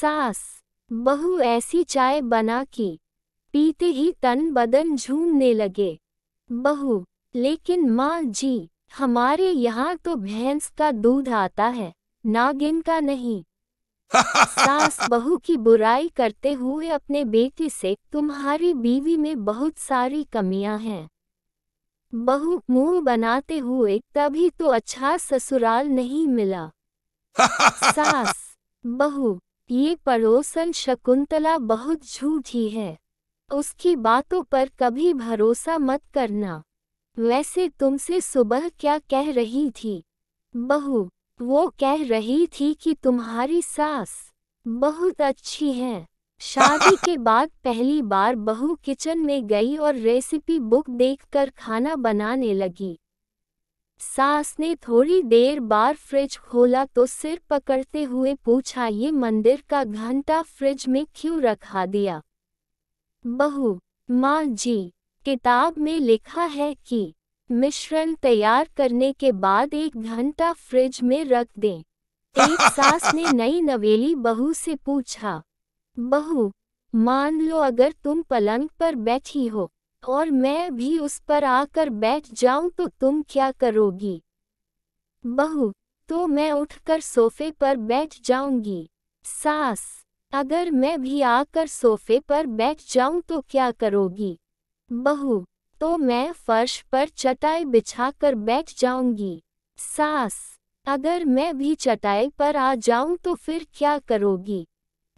सास बहू ऐसी चाय बना की पीते ही तन बदन झूमने लगे बहू लेकिन माँ जी हमारे यहाँ तो भैंस का दूध आता है नागिन का नहीं सास बहू की बुराई करते हुए अपने बेटे से तुम्हारी बीवी में बहुत सारी कमियां हैं बहू मुंह बनाते हुए तभी तो अच्छा ससुराल नहीं मिला सास बहू ये पड़ोसन शकुंतला बहुत झूठी है उसकी बातों पर कभी भरोसा मत करना वैसे तुमसे सुबह क्या कह रही थी बहू वो कह रही थी कि तुम्हारी सास बहुत अच्छी है शादी के बाद पहली बार बहू किचन में गई और रेसिपी बुक देखकर खाना बनाने लगी सास ने थोड़ी देर बार फ्रिज खोला तो सिर पकड़ते हुए पूछा ये मंदिर का घंटा फ्रिज में क्यों रखा दिया बहू माँ जी किताब में लिखा है कि मिश्रण तैयार करने के बाद एक घंटा फ्रिज में रख दें एक सास ने नई नवेली बहू से पूछा बहू मान लो अगर तुम पलंग पर बैठी हो और मैं भी उस पर आकर बैठ जाऊं तो तुम क्या करोगी बहू तो मैं उठकर सोफे पर बैठ जाऊंगी सास अगर मैं भी आकर सोफे पर बैठ जाऊं तो क्या करोगी बहू तो मैं फर्श पर चटाई बिछाकर बैठ जाऊंगी सास अगर मैं भी चटाई पर आ जाऊं तो फिर क्या करोगी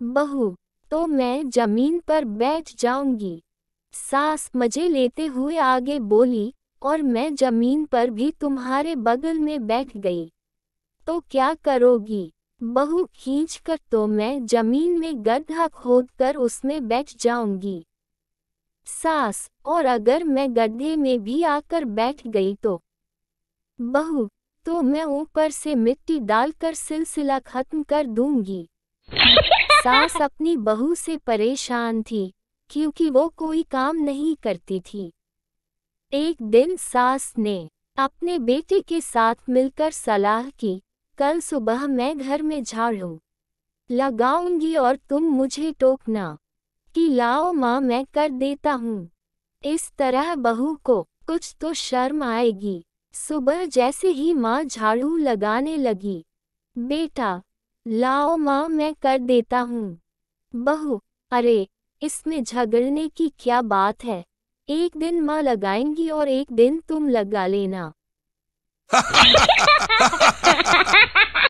बहू तो मैं जमीन पर बैठ जाऊंगी सास मजे लेते हुए आगे बोली और मैं जमीन पर भी तुम्हारे बगल में बैठ गई तो क्या करोगी बहू खींच कर तो मैं जमीन में गड्ढा खोद कर उसमें बैठ जाऊंगी सास और अगर मैं गड्ढे में भी आकर बैठ गई तो बहू तो मैं ऊपर से मिट्टी डालकर सिलसिला खत्म कर दूंगी सास अपनी बहू से परेशान थी क्योंकि वो कोई काम नहीं करती थी एक दिन सास ने अपने बेटे के साथ मिलकर सलाह की कल सुबह मैं घर में झाड़ू लगाऊंगी और तुम मुझे टोकना कि लाओ माँ मैं कर देता हूँ इस तरह बहू को कुछ तो शर्म आएगी सुबह जैसे ही माँ झाड़ू लगाने लगी बेटा लाओ माँ मैं कर देता हूँ बहू अरे इसमें झगड़ने की क्या बात है एक दिन माँ लगाएंगी और एक दिन तुम लगा लेना